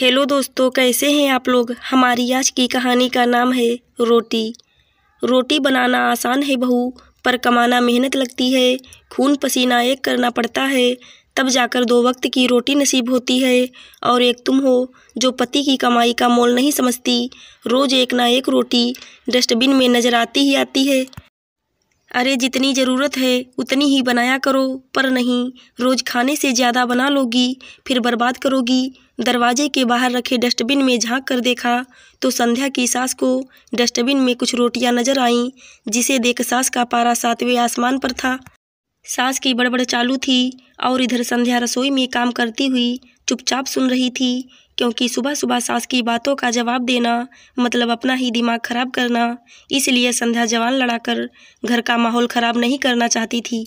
hello दोस्तों कैसे हैं आप लोग हमारी आज की कहानी का नाम है रोटी रोटी बनाना आसान है बहू पर कमाना मेहनत लगती है खून पसीना एक करना पड़ता है तब जाकर दो वक्त की रोटी नसीब होती है और एक तुम हो जो पति की कमाई का मोल नहीं समझती रोज़ एक ना एक रोटी डस्टबिन में नज़र आती ही आती है अरे जितनी ज़रूरत है उतनी ही बनाया करो पर नहीं रोज़ खाने से ज़्यादा बना लोगी फिर बर्बाद करोगी दरवाजे के बाहर रखे डस्टबिन में झांक कर देखा तो संध्या की सास को डस्टबिन में कुछ रोटियां नजर आईं जिसे देख सास का पारा सातवें आसमान पर था सास की बड़बड़ चालू थी और इधर संध्या रसोई में काम करती हुई चुपचाप सुन रही थी क्योंकि सुबह सुबह सास की बातों का जवाब देना मतलब अपना ही दिमाग खराब करना इसलिए संध्या जवान लड़ाकर घर का माहौल खराब नहीं करना चाहती थी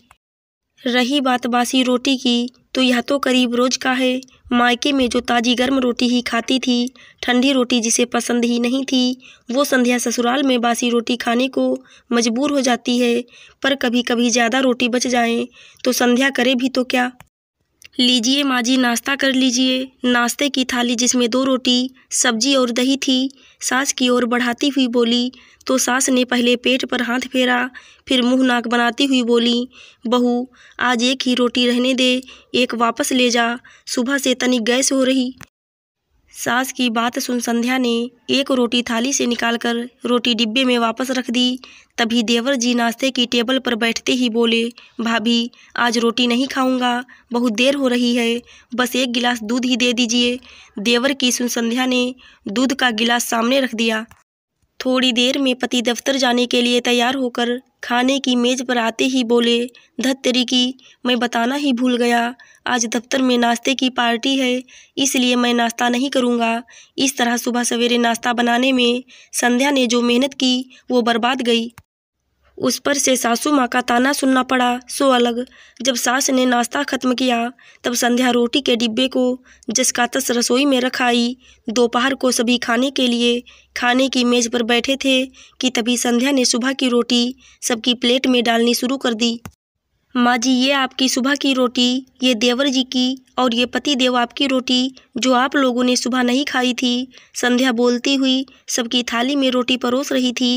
रही बात बासी रोटी की तो यह तो करीब रोज का है मायके में जो ताज़ी गर्म रोटी ही खाती थी ठंडी रोटी जिसे पसंद ही नहीं थी वो संध्या ससुराल में बासी रोटी खाने को मजबूर हो जाती है पर कभी कभी ज़्यादा रोटी बच जाए तो संध्या करे भी तो क्या लीजिए माँ जी नाश्ता कर लीजिए नाश्ते की थाली जिसमें दो रोटी सब्जी और दही थी सास की ओर बढ़ाती हुई बोली तो सास ने पहले पेट पर हाथ फेरा फिर मुंह नाक बनाती हुई बोली बहू आज एक ही रोटी रहने दे एक वापस ले जा सुबह से तनिक गैस हो रही सास की बात सुन संध्या ने एक रोटी थाली से निकालकर रोटी डिब्बे में वापस रख दी तभी देवर जी नाश्ते की टेबल पर बैठते ही बोले भाभी आज रोटी नहीं खाऊंगा बहुत देर हो रही है बस एक गिलास दूध ही दे दीजिए देवर की सुन संध्या ने दूध का गिलास सामने रख दिया थोड़ी देर में पति दफ्तर जाने के लिए तैयार होकर खाने की मेज़ पर आते ही बोले धत तेरी की मैं बताना ही भूल गया आज दफ्तर में नाश्ते की पार्टी है इसलिए मैं नाश्ता नहीं करूँगा इस तरह सुबह सवेरे नाश्ता बनाने में संध्या ने जो मेहनत की वो बर्बाद गई उस पर से सासू माँ का ताना सुनना पड़ा सो अलग जब सास ने नाश्ता खत्म किया तब संध्या रोटी के डिब्बे को जिसका तस रसोई में रखाई दोपहर को सभी खाने के लिए खाने की मेज़ पर बैठे थे कि तभी संध्या ने सुबह की रोटी सबकी प्लेट में डालनी शुरू कर दी माँ जी ये आपकी सुबह की रोटी ये देवर जी की और ये पति देव आपकी रोटी जो आप लोगों ने सुबह नहीं खाई थी संध्या बोलती हुई सबकी थाली में रोटी परोस रही थी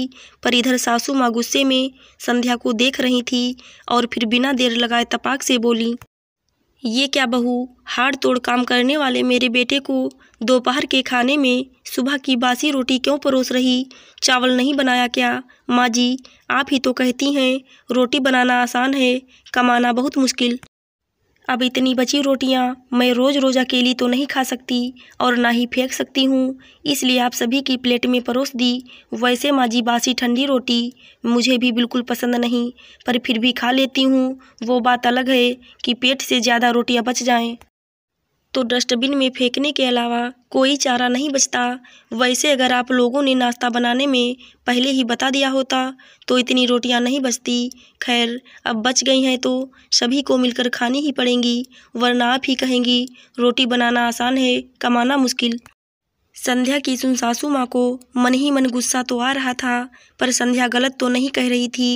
पर इधर सासू माँ गुस्से में संध्या को देख रही थी और फिर बिना देर लगाए तपाक से बोली ये क्या बहू हाड़ तोड़ काम करने वाले मेरे बेटे को दोपहर के खाने में सुबह की बासी रोटी क्यों परोस रही चावल नहीं बनाया क्या माँ जी आप ही तो कहती हैं रोटी बनाना आसान है कमाना बहुत मुश्किल अब इतनी बची रोटियां मैं रोज़ रोज़ अकेली तो नहीं खा सकती और ना ही फेंक सकती हूँ इसलिए आप सभी की प्लेट में परोस दी वैसे माजी बासी ठंडी रोटी मुझे भी बिल्कुल पसंद नहीं पर फिर भी खा लेती हूँ वो बात अलग है कि पेट से ज़्यादा रोटियां बच जाएं तो डस्टबिन में फेंकने के अलावा कोई चारा नहीं बचता वैसे अगर आप लोगों ने नाश्ता बनाने में पहले ही बता दिया होता तो इतनी रोटियां नहीं बचती खैर अब बच गई हैं तो सभी को मिलकर खानी ही पड़ेंगी वरना आप ही कहेंगी रोटी बनाना आसान है कमाना मुश्किल संध्या की सुन सासू माँ को मन ही मन गुस्सा तो आ रहा था पर संध्या गलत तो नहीं कह रही थी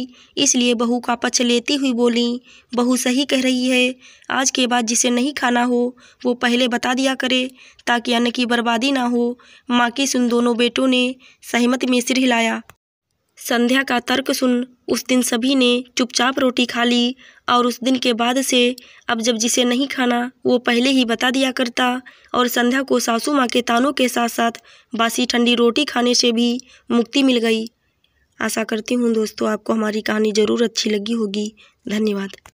इसलिए बहू का पक्ष लेती हुई बोली बहू सही कह रही है आज के बाद जिसे नहीं खाना हो वो पहले बता दिया करे ताकि अन्न की बर्बादी ना हो माँ की सुन दोनों बेटों ने सहमत में सिर हिलाया संध्या का तर्क सुन उस दिन सभी ने चुपचाप रोटी खा ली और उस दिन के बाद से अब जब जिसे नहीं खाना वो पहले ही बता दिया करता और संध्या को सासू माँ के तानों के साथ साथ बासी ठंडी रोटी खाने से भी मुक्ति मिल गई आशा करती हूँ दोस्तों आपको हमारी कहानी ज़रूर अच्छी लगी होगी धन्यवाद